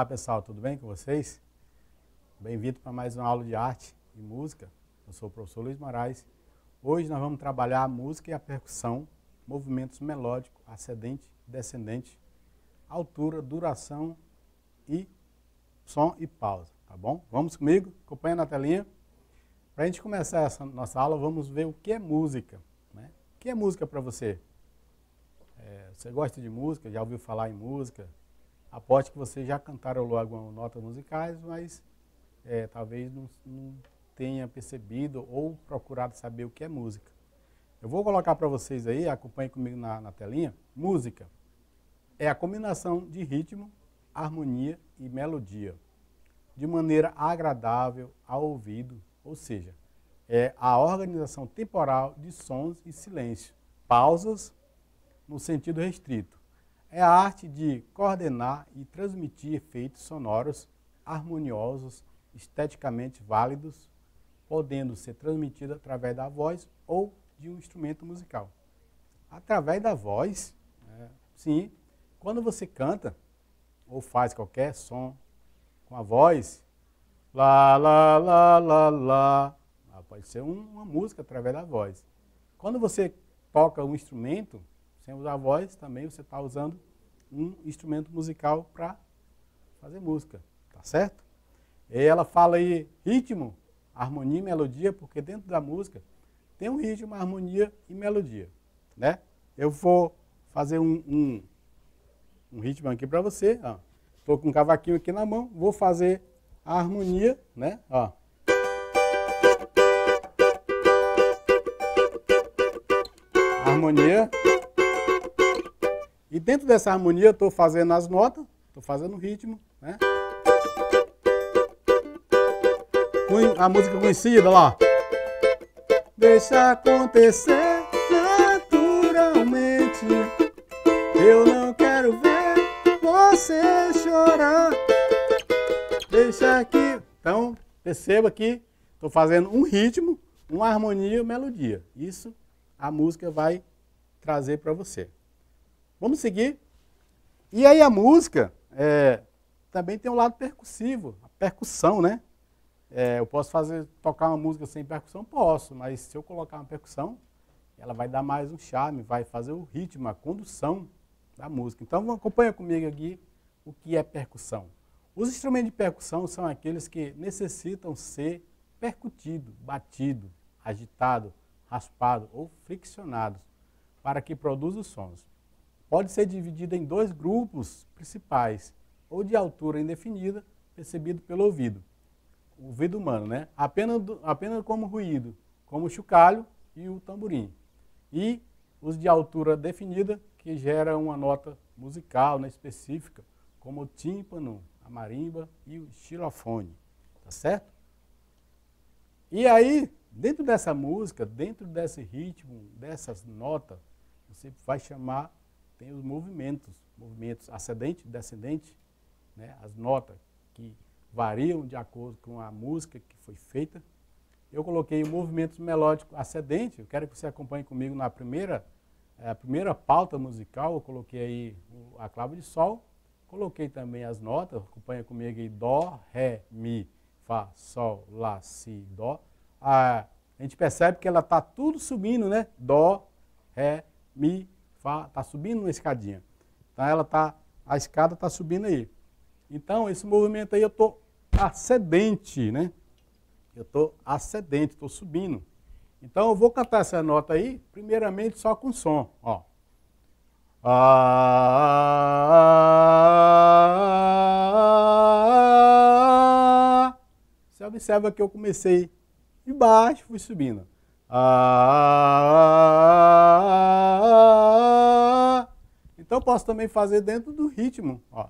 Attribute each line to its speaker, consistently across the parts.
Speaker 1: Olá pessoal, tudo bem com vocês? Bem-vindo para mais uma aula de arte e música. Eu sou o professor Luiz Moraes. Hoje nós vamos trabalhar a música e a percussão, movimentos melódico, ascendente, descendente, altura, duração e som e pausa, tá bom? Vamos comigo? Acompanha na telinha. Para a gente começar essa nossa aula, vamos ver o que é música. Né? O que é música para você? É, você gosta de música? Já ouviu falar em música? Aposto que vocês já cantaram algumas notas musicais, mas é, talvez não, não tenha percebido ou procurado saber o que é música. Eu vou colocar para vocês aí, acompanhe comigo na, na, telinha. Música é a combinação de ritmo, harmonia e melodia, de maneira agradável ao ouvido, ou seja, é a organização temporal de sons e silêncio, pausas no sentido restrito, é a arte de coordenar e transmitir efeitos sonoros harmoniosos, esteticamente válidos, podendo ser transmitido através da voz ou de um instrumento musical. Através da voz, é, sim, quando você canta ou faz qualquer som com a voz, lá, lá, lá, lá, lá, pode ser uma música através da voz. Quando você toca um instrumento, sem usar voz, também você está usando um instrumento musical para fazer música, tá certo? E ela fala aí ritmo, harmonia e melodia, porque dentro da música tem um ritmo, harmonia e melodia, né? Eu vou fazer um, um, um ritmo aqui para você, ó. Tô com um cavaquinho aqui na mão, vou fazer a harmonia, né? Ó. Harmonia. E dentro dessa harmonia eu estou fazendo as notas, estou fazendo o ritmo, né? A música conhecida lá. Deixa acontecer naturalmente. Eu não quero ver você chorar. Deixa aqui. Então, perceba que estou fazendo um ritmo, uma harmonia e uma melodia. Isso a música vai trazer para você. Vamos seguir. E aí a música é, também tem um lado percussivo, a percussão, né? É, eu posso fazer tocar uma música sem percussão? Posso, mas se eu colocar uma percussão, ela vai dar mais um charme, vai fazer o ritmo, a condução da música. Então acompanha comigo aqui o que é percussão. Os instrumentos de percussão são aqueles que necessitam ser percutido, batido, agitado, raspado ou friccionado para que produza os sons pode ser dividida em dois grupos principais, ou de altura indefinida, percebido pelo ouvido, o ouvido humano, né? apenas, do, apenas como ruído, como o chocalho e o tamborim, e os de altura definida, que gera uma nota musical né, específica, como o tímpano, a marimba e o xilofone, tá certo? E aí, dentro dessa música, dentro desse ritmo, dessas notas, você vai chamar tem os movimentos, movimentos ascendente, descendente, né, as notas que variam de acordo com a música que foi feita. Eu coloquei o movimento melódico ascendente, eu quero que você acompanhe comigo na primeira, eh, a primeira pauta musical, eu coloquei aí a clave de sol, coloquei também as notas, acompanha comigo aí, dó, ré, mi, fá, sol, lá, si, dó. A, a gente percebe que ela está tudo subindo, né? Dó, ré, mi, está subindo uma escadinha. Tá? Ela tá, a escada está subindo aí. Então, esse movimento aí eu estou ascendente, né? Eu estou ascendente, estou subindo. Então, eu vou cantar essa nota aí, primeiramente só com som, ó. Ah, você observa que eu comecei de baixo, fui subindo. Ah, posso também fazer dentro do ritmo. Ó.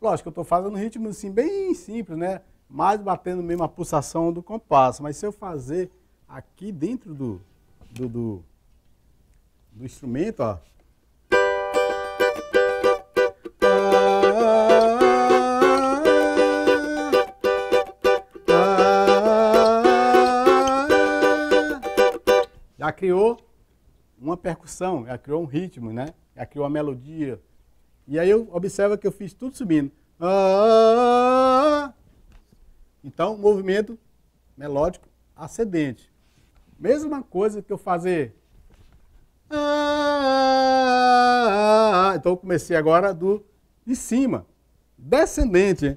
Speaker 1: Lógico, eu estou fazendo um ritmo assim bem simples, né? Mais batendo mesmo a pulsação do compasso. Mas se eu fazer aqui dentro do, do, do, do instrumento, ó. ela criou uma percussão, ela criou um ritmo, né? Ela criou uma melodia. E aí eu observo que eu fiz tudo subindo. Ah, então, movimento melódico ascendente. Mesma coisa que eu fazer. Ah, então, eu comecei agora do de cima, descendente.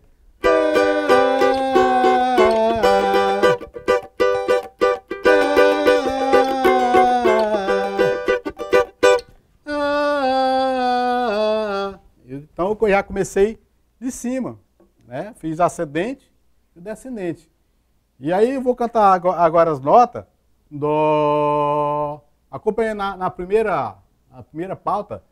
Speaker 1: que eu já comecei de cima, né? Fiz ascendente e descendente. E aí eu vou cantar agora as notas. Dó. Acompanha na, na, primeira, a primeira pauta.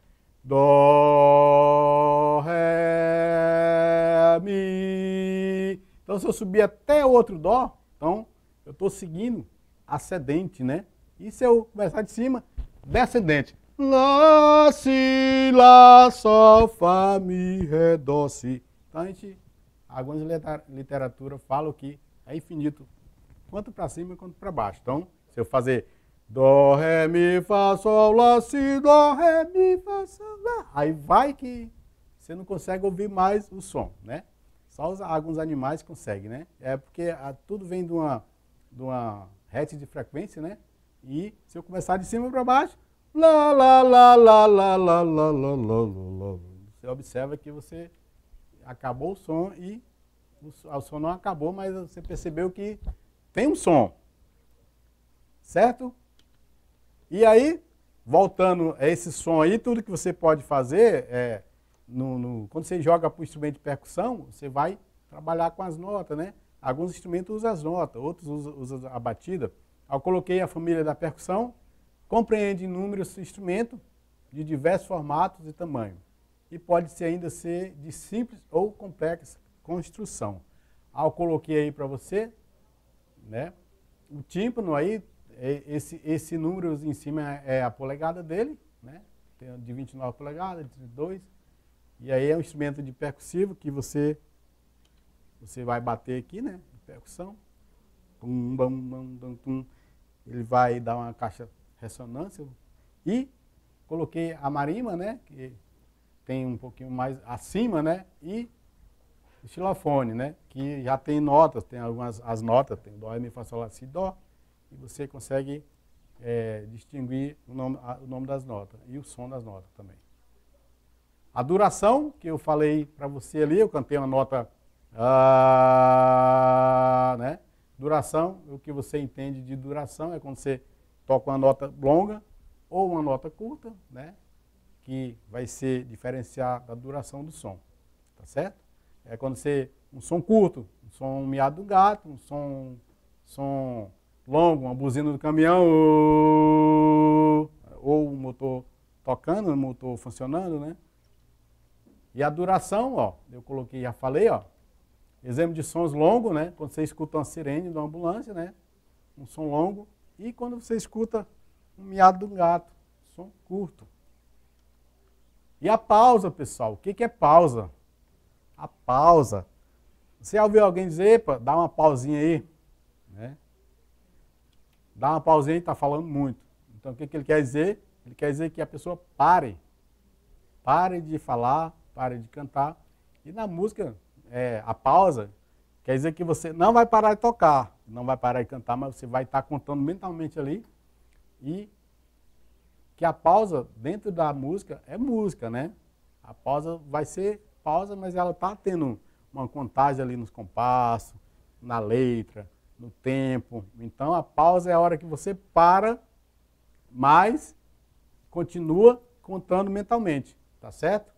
Speaker 1: Dó, Ré, Mi. Então se eu subir até outro Dó, então eu estou seguindo ascendente, né? E se eu começar de cima, descendente. Lá, si, lá, sol, fá, mi, ré, dó, si. Então a gente, algumas literatura falam que é infinito, quanto para cima quanto para baixo. Então, se eu fazer dó, ré, mi, fá, sol, lá, si, dó, ré, mi, fá, sol, lá, aí vai que você não consegue ouvir mais o som, né? Só os, alguns animais conseguem, né? É porque a, ah, tudo vem de uma, de uma rete de frequência, né? E se eu começar de cima para baixo, Lá, lá, lá, lá, lá, lá, lá, lá, lá, lá. Você observa que você acabou o som e ah, o som não acabou, mas você percebeu que tem um som. Certo? E aí, voltando a esse som aí, tudo que você pode fazer é. No, no, quando você joga para o instrumento de percussão, você vai trabalhar com as notas, né? Alguns instrumentos usam as notas, outros usam, usam a batida. Eu coloquei a família da percussão, Compreende inúmeros instrumentos de diversos formatos e tamanho e pode ser ainda ser de simples ou complexa construção. Ah, eu coloquei aí para você, né? O tímpano aí, é, esse, esse número em cima é a polegada dele, né? Tem de 29 polegadas, de 32. E aí é um instrumento de percussivo que você você vai bater aqui, né? De percussão. Ele vai dar uma caixa ressonância e coloquei a marima, né, que tem um pouquinho mais acima, né, e o xilofone, né, que já tem notas, tem algumas as notas, tem dó, mi, fá, sol, lá, si, dó, e você consegue é, distinguir o nome, a, o nome das notas e o som das notas também. A duração que eu falei para você ali, eu cantei uma nota, ah, né? Duração, o que você entende de duração é quando você toca uma nota longa ou uma nota curta, né? que vai ser diferenciar da duração do som, tá certo? É quando você, um som curto, um som miado do gato, um som, som longo, uma buzina do caminhão, ou, o um motor tocando, um motor funcionando, né? E a duração, ó, eu coloquei, já falei, ó, exemplo de sons longos, né? Quando você escuta uma sirene de uma ambulância, né? Um som longo, e quando você escuta um miado de um gato, som curto. E a pausa, pessoal, o que é pausa? A pausa. Você já ouviu alguém dizer, epa, dá uma pausinha aí? Né? Dá uma pausinha aí, está falando muito. Então o que, que ele quer dizer? Ele quer dizer que a pessoa pare. Pare de falar, pare de cantar. E na música, é, a pausa quer dizer que você não vai parar de tocar não vai parar de cantar, mas você vai estar tá contando mentalmente ali. E que a pausa dentro da música é música, né? A pausa vai ser pausa, mas ela está tendo uma contagem ali nos compassos, na letra, no tempo. Então a pausa é a hora que você para, mas continua contando mentalmente, tá certo?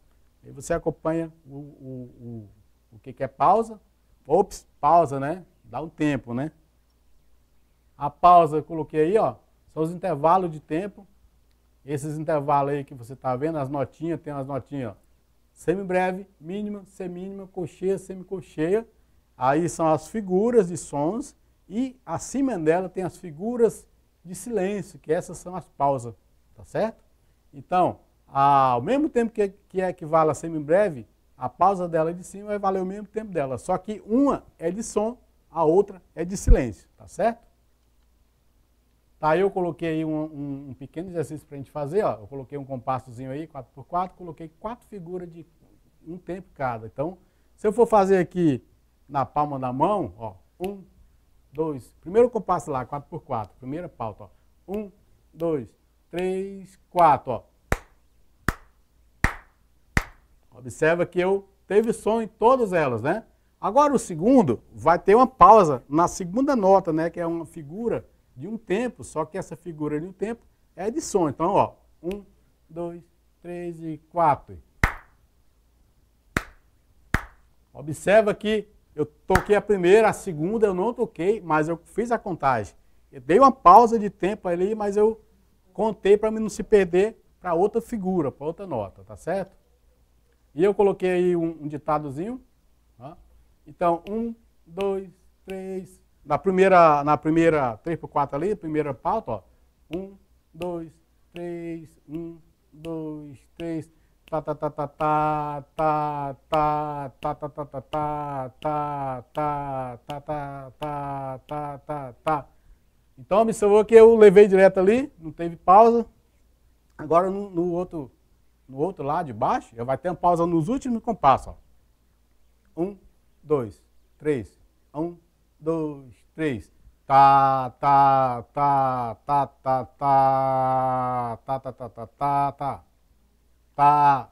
Speaker 1: Aí você acompanha o, o, o, o que, que é pausa. Ops, pausa, né? Dá um tempo, né? A pausa eu coloquei aí, ó, são os intervalos de tempo. Esses intervalos aí que você está vendo, as notinhas, tem as notinhas, ó. Semibreve, mínima, semínima, cocheia, semicocheia. Aí são as figuras de sons e acima dela tem as figuras de silêncio, que essas são as pausas, tá certo? Então, ao mesmo tempo que, que é equivale a semibreve, a pausa dela de cima vai valer o mesmo tempo dela, só que uma é de som a outra é de silêncio, tá certo? Tá, eu coloquei um, um, um pequeno exercício para a gente fazer, ó. Eu coloquei um compassozinho aí, 4x4, coloquei quatro figuras de um tempo cada. Então, se eu for fazer aqui na palma da mão, ó, um, dois, primeiro compasso lá, 4x4, primeira pauta, ó. Um, dois, três, quatro, ó. Observa que eu teve som em todas elas, né? Agora o segundo vai ter uma pausa na segunda nota, né, que é uma figura de um tempo, só que essa figura de um tempo é de som. Então, ó, um, dois, três e quatro. Observa que eu toquei a primeira, a segunda eu não toquei, mas eu fiz a contagem. Eu dei uma pausa de tempo ali, mas eu contei para não se perder para outra figura, para outra nota, tá certo? E eu coloquei aí um, um ditadozinho. Tá? Então, um, dois, três. Na primeira, na primeira, três por quatro ali, primeira pauta, ó. Um, dois, três, um, dois, três. Tá, tá, tá, tá, tá, tá, tá, tá, tá, tá, tá, tá, tá, tá, tá, tá, tá, tá, tá, tá. Então, observou que eu levei direto ali, não teve pausa. Agora, no outro, no outro lado de baixo, vai ter uma pausa nos últimos compassos, ó. Um, dois, três. Um, dois, três. Tá, tá, tá, tá, tá, tá, tá, tá, tá, tá, tá, tá. tá.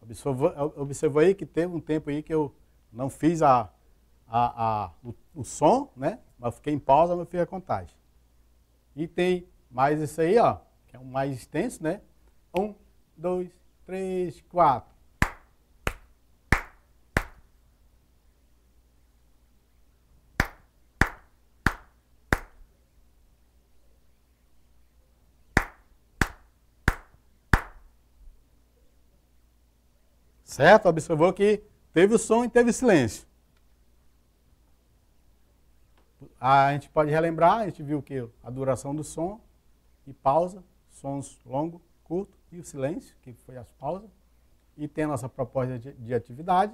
Speaker 1: observou observa aí que teve um tempo aí que eu não fiz a, a, a, o, o som, né? Mas fiquei em pausa, mas fiz a contagem. E tem mais isso aí, ó, que é o mais extenso, né? Um, dois, três, quatro. Certo? Observou que teve o som e teve silêncio. A gente pode relembrar, a gente viu que a duração do som e pausa, sons longo, curto e o silêncio, que foi as pausas. E tem a nossa proposta de, de atividade.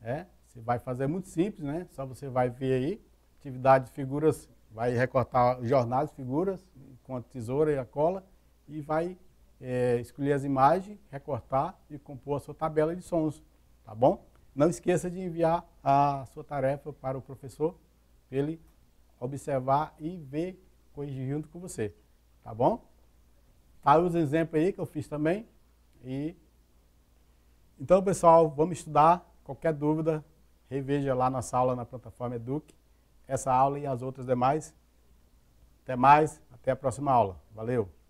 Speaker 1: né? você vai fazer muito simples, né? Só você vai ver aí, atividade figuras, vai recortar jornais, figuras, com a tesoura e a cola, e vai é, escolher as imagens, recortar e compor a sua tabela de sons, tá bom? Não esqueça de enviar a sua tarefa para o professor, para ele observar e ver, corrigir junto com você, tá bom? Tá os exemplos aí que eu fiz também. E então, pessoal, vamos estudar. Qualquer dúvida, reveja lá nossa aula na plataforma Educ, essa aula e as outras demais. Até mais, até a próxima aula. Valeu!